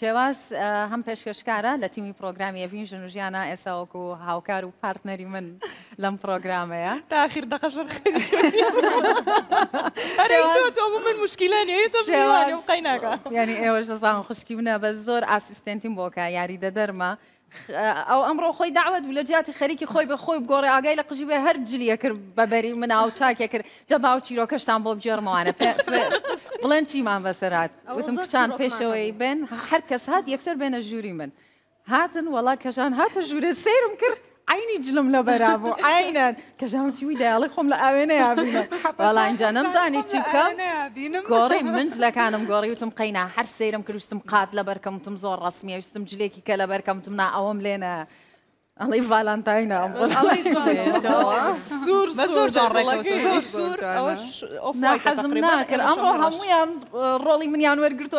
شێواز هەم پێشکەشکارە لە تیمی پرۆگرامی ئەڤین ژنوژیانە ئێستا وەکو هاوکار و پارتنەری من لەم پرۆگرامەیە تاخیر دەقەشر من مشکیلانیەکە ینی ئێوە شەزان خوشکی منە بە زۆر ئاسیستنتیم بۆکە یاری دەدەرمە. ئەو ئەمڕۆ خۆی داوت لە جیاتی خەریکی خۆی بە خۆی بگۆڕی ئاگای لە قژی بە هەر جلیە کرد بەبەری مناو چاکێ کرد دەباو چیرۆکەشتان بۆ بجێڕمەوانە بڵێن چیمان بەسەرات وتم کچان پێشەوەی بن هەر کەس هات یەکسەر بێنە ژووری من هاتن وڵا کەژان هاتە ژوورە سیرم کرد عینی جلم لە بەرابوو عینەن کەژام چی وی دایاڵی خۆم لە ئاوێنە یابیڵ اینجا نەمزانی چی بکەم بینم گۆڕی من جلەکانم گۆڕی وتم قەینا هەر سەیرم کرد وشتم قات لە بەرکەمتم زۆر ڕسمیە وشتم جلێکی کە لە بەرکەمتم نا سور سور ئەڵی ڤالانتاینە حەزم ناکرد ئەمڕۆ هەمویان ڕۆڵی منیان وەرگرتۆ